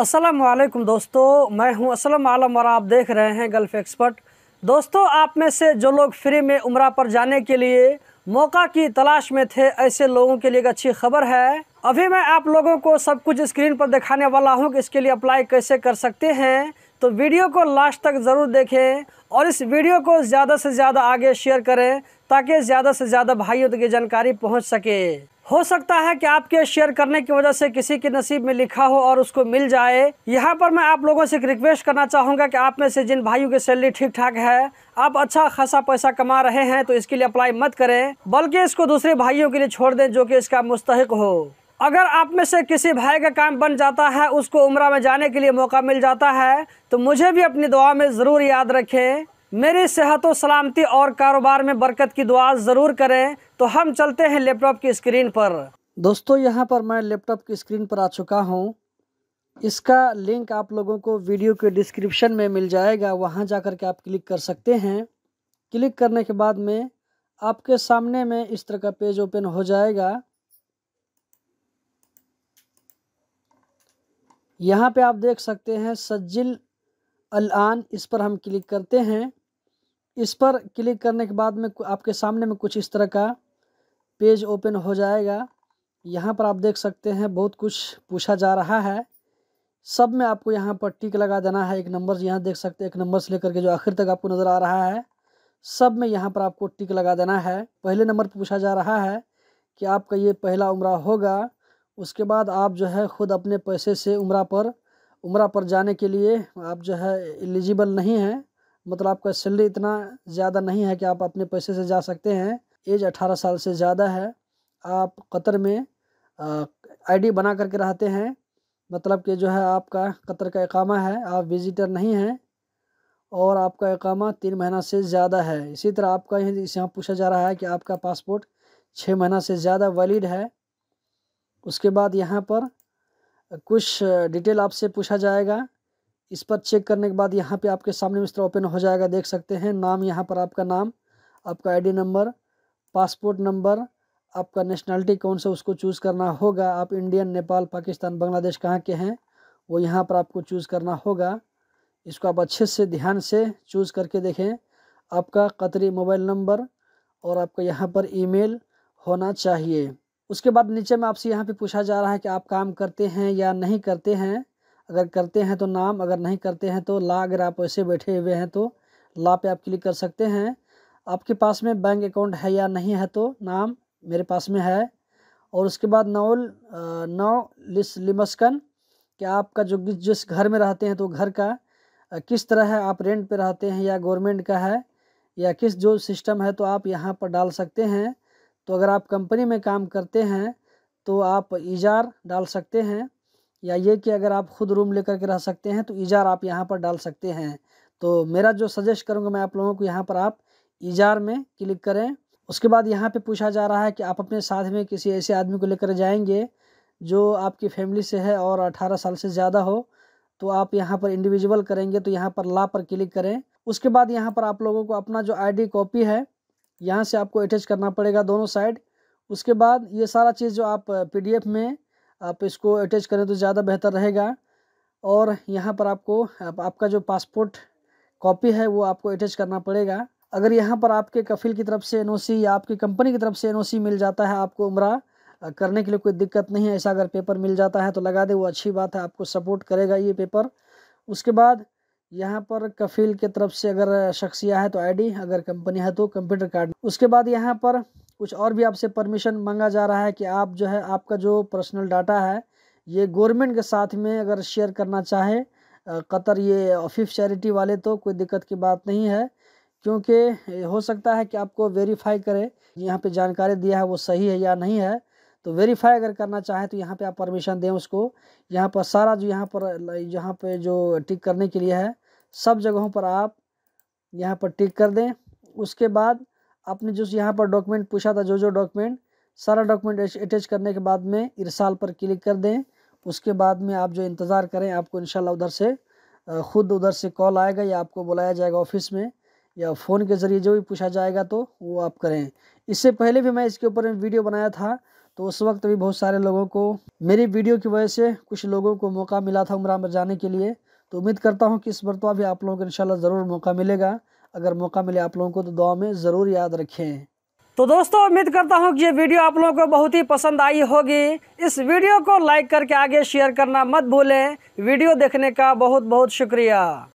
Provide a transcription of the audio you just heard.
असलम दोस्तों मैं हूं असलम आलम और आप देख रहे हैं गल्फ़ एक्सपर्ट दोस्तों आप में से जो लोग फ्री में उम्र पर जाने के लिए मौका की तलाश में थे ऐसे लोगों के लिए एक अच्छी खबर है अभी मैं आप लोगों को सब कुछ स्क्रीन पर दिखाने वाला हूं कि इसके लिए अप्लाई कैसे कर सकते हैं तो वीडियो को लास्ट तक ज़रूर देखें और इस वीडियो को ज़्यादा से ज़्यादा आगे शेयर करें ताकि ज़्यादा से ज़्यादा भाइयों तक तो जानकारी पहुँच सके हो सकता है कि आपके शेयर करने की वजह से किसी के नसीब में लिखा हो और उसको मिल जाए यहाँ पर मैं आप लोगों से एक रिक्वेस्ट करना चाहूँगा कि आप में से जिन भाइयों की सैलरी ठीक ठाक है आप अच्छा खासा पैसा कमा रहे हैं तो इसके लिए अप्लाई मत करें बल्कि इसको दूसरे भाइयों के लिए छोड़ दें जो कि इसका मुस्तक हो अगर आप में से किसी भाई का काम बन जाता है उसको उम्र में जाने के लिए मौका मिल जाता है तो मुझे भी अपनी दुआ में ज़रूर याद रखें मेरी सेहत व सलामती और कारोबार में बरकत की दुआ ज़रूर करें तो हम चलते हैं लैपटॉप की स्क्रीन पर दोस्तों यहाँ पर मैं लैपटॉप की स्क्रीन पर आ चुका हूँ इसका लिंक आप लोगों को वीडियो के डिस्क्रिप्शन में मिल जाएगा वहाँ जा कर के आप क्लिक कर सकते हैं क्लिक करने के बाद में आपके सामने में इस तरह का पेज ओपन हो जाएगा यहाँ पे आप देख सकते हैं सज्जिल अलान इस पर हम क्लिक करते हैं इस पर क्लिक करने के बाद में आपके सामने में कुछ इस तरह का पेज ओपन हो जाएगा यहाँ पर आप देख सकते हैं बहुत कुछ पूछा जा रहा है सब में आपको यहाँ पर टिक लगा देना है एक नंबर यहाँ देख सकते हैं एक नंबर से लेकर के जो आखिर तक आपको नज़र आ रहा है सब में यहाँ पर आपको टिक लगा देना है पहले नंबर पर पूछा जा रहा है कि आपका ये पहला उम्र होगा उसके बाद आप जो है ख़ुद अपने पैसे से उम्र पर उम्र पर जाने के लिए आप जो है एलिजिबल नहीं हैं मतलब आपका सैलरी इतना ज़्यादा नहीं है कि आप अपने पैसे से जा सकते हैं एज अठारह साल से ज़्यादा है आप कतर में आईडी बना करके रहते हैं मतलब कि जो है आपका कतर का इकामा है आप विजिटर नहीं हैं और आपका इकामा तीन महीना से ज़्यादा है इसी तरह आपका यहाँ पूछा जा रहा है कि आपका पासपोर्ट छः महीना से ज़्यादा वैलिड है उसके बाद यहाँ पर कुछ डिटेल आपसे पूछा जाएगा इस पर चेक करने के बाद यहाँ पे आपके सामने मिस्त्र ओपन हो जाएगा देख सकते हैं नाम यहाँ पर आपका नाम आपका आईडी नंबर पासपोर्ट नंबर आपका नेशनलिटी कौन सा उसको चूज़ करना होगा आप इंडियन नेपाल पाकिस्तान बांग्लादेश कहाँ के हैं वो यहाँ पर आपको चूज़ करना होगा इसको आप अच्छे से ध्यान से चूज़ करके देखें आपका कतरी मोबाइल नंबर और आपका यहाँ पर ईमेल होना चाहिए उसके बाद नीचे में आपसे यहाँ पे पूछा जा रहा है कि आप काम करते हैं या नहीं करते हैं अगर करते हैं तो नाम अगर नहीं करते हैं तो ला अगर आप ऐसे बैठे हुए हैं तो ला पे आप क्लिक कर सकते हैं आपके पास में बैंक अकाउंट है या नहीं है तो नाम मेरे पास में है और उसके बाद नौल नौ लिस लिमस्कन कि आपका जो जिस घर में रहते हैं तो घर का किस तरह है आप रेंट पे रहते हैं या गवर्नमेंट का है या किस जो सिस्टम है तो आप यहाँ पर डाल सकते हैं तो अगर आप कंपनी में काम करते हैं तो आप इजार डाल सकते हैं या ये कि अगर आप ख़ुद रूम लेकर के रह सकते हैं तो इजार आप यहाँ पर डाल सकते हैं तो मेरा जो सजेस्ट करूँगा मैं आप लोगों को यहाँ पर आप इजार में क्लिक करें उसके बाद यहाँ पे पूछा जा रहा है कि आप अपने साथ में किसी ऐसे आदमी को लेकर जाएंगे जो आपकी फैमिली से है और 18 साल से ज़्यादा हो तो आप यहाँ पर इंडिविजुअल करेंगे तो यहाँ पर ला पर क्लिक करें उसके बाद यहाँ पर आप लोगों को अपना जो आईडी कॉपी है यहाँ से आपको अटैच करना पड़ेगा दोनों साइड उसके बाद ये सारा चीज़ जो आप पी में आप इसको अटैच करें तो ज़्यादा बेहतर रहेगा और यहाँ पर आपको आप, आपका जो पासपोर्ट कॉपी है वो आपको अटैच करना पड़ेगा अगर यहाँ पर आपके कफिल की तरफ से एनओसी या आपकी कंपनी की तरफ से एनओसी मिल जाता है आपको उम्र करने के लिए कोई दिक्कत नहीं है ऐसा अगर पेपर मिल जाता है तो लगा दे वो अच्छी बात है आपको सपोर्ट करेगा ये पेपर उसके बाद यहाँ पर कफील के तरफ से अगर शख्सिया है तो आईडी अगर कंपनी है तो कंप्यूटर कार्ड उसके बाद यहाँ पर कुछ और भी आपसे परमिशन मांगा जा रहा है कि आप जो है आपका जो पर्सनल डाटा है ये गवर्नमेंट के साथ में अगर शेयर करना चाहे कतर ये ऑफिफ चैरिटी वाले तो कोई दिक्कत की बात नहीं है क्योंकि हो सकता है कि आपको वेरीफाई करें यहाँ पे जानकारी दिया है वो सही है या नहीं है तो वेरीफाई अगर करना चाहे तो यहाँ पे आप परमिशन दें उसको यहाँ पर सारा जो यहाँ पर यहाँ पे जो टिक करने के लिए है सब जगहों पर आप यहाँ पर टिक कर दें उसके बाद आपने जो यहाँ पर डॉक्यूमेंट पूछा था जो जो डॉक्यूमेंट सारा डॉक्यूमेंट अटैच करने के बाद में इरसाल पर क्लिक कर दें उसके बाद में आप जो इंतज़ार करें आपको इन उधर से ख़ुद उधर से कॉल आएगा या आपको बुलाया जाएगा ऑफिस में या फ़ोन के ज़रिए जो भी पूछा जाएगा तो वो आप करें इससे पहले भी मैं इसके ऊपर वीडियो बनाया था तो उस वक्त भी बहुत सारे लोगों को मेरी वीडियो की वजह से कुछ लोगों को मौका मिला था उम्र जाने के लिए तो उम्मीद करता हूँ कि इस मरतबा तो भी आप लोगों को इन ज़रूर मौका मिलेगा अगर मौका मिले आप लोगों को तो दुआ में ज़रूर याद रखें तो दोस्तों उम्मीद करता हूँ कि ये वीडियो आप लोगों को बहुत ही पसंद आई होगी इस वीडियो को लाइक करके आगे शेयर करना मत भूलें वीडियो देखने का बहुत बहुत शुक्रिया